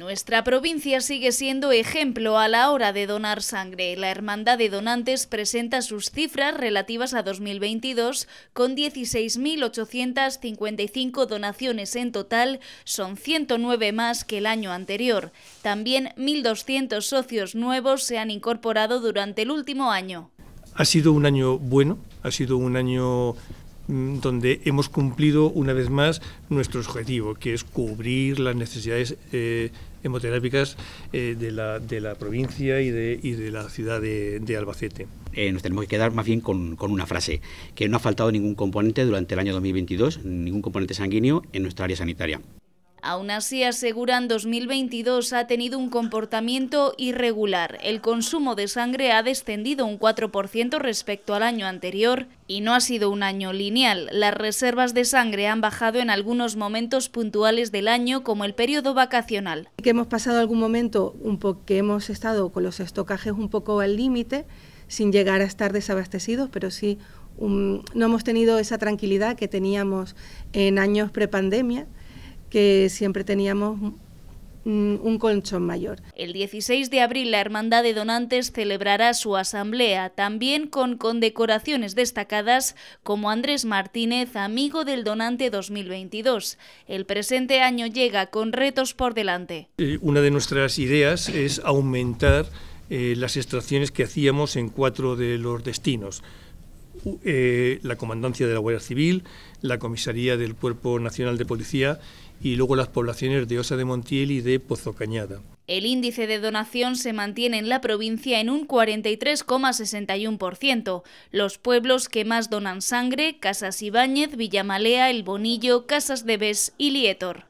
Nuestra provincia sigue siendo ejemplo a la hora de donar sangre. La Hermandad de Donantes presenta sus cifras relativas a 2022 con 16.855 donaciones en total, son 109 más que el año anterior. También 1.200 socios nuevos se han incorporado durante el último año. Ha sido un año bueno, ha sido un año Mm, donde hemos cumplido una vez más nuestro objetivo, que es cubrir las necesidades eh, hemoterápicas eh, de, la, de, la, provincia y de, y de la ciudad de, Albacete. Eh, nos tenemos que quedar más bien con, con, una frase, que no ha faltado ningún componente durante el año 2022, ningún componente sanguíneo en nuestra área sanitaria. Aún así, aseguran 2022 ha tenido un comportamiento irregular. El consumo de sangre ha descendido un 4% respecto al año anterior y no ha sido un año lineal. Las reservas de sangre han bajado en algunos momentos puntuales del año, como el periodo vacacional. Que hemos pasado algún momento un que hemos estado con los estocajes un poco al límite, sin llegar a estar desabastecidos, pero sí no hemos tenido esa tranquilidad que teníamos en años prepandemia que siempre teníamos un colchón mayor. El 16 de abril la Hermandad de Donantes celebrará su asamblea, también con condecoraciones destacadas como Andrés Martínez, amigo del donante 2022. El presente año llega con retos por delante. Eh, una de nuestras ideas es aumentar eh, las extracciones que hacíamos en cuatro de los destinos. Eh, la Comandancia de la Guardia Civil, la Comisaría del Cuerpo Nacional de Policía y luego las poblaciones de Osa de Montiel y de Pozo Cañada. El índice de donación se mantiene en la provincia en un 43,61%. Los pueblos que más donan sangre, Casas Ibáñez, Villamalea, El Bonillo, Casas de Bes y Lietor.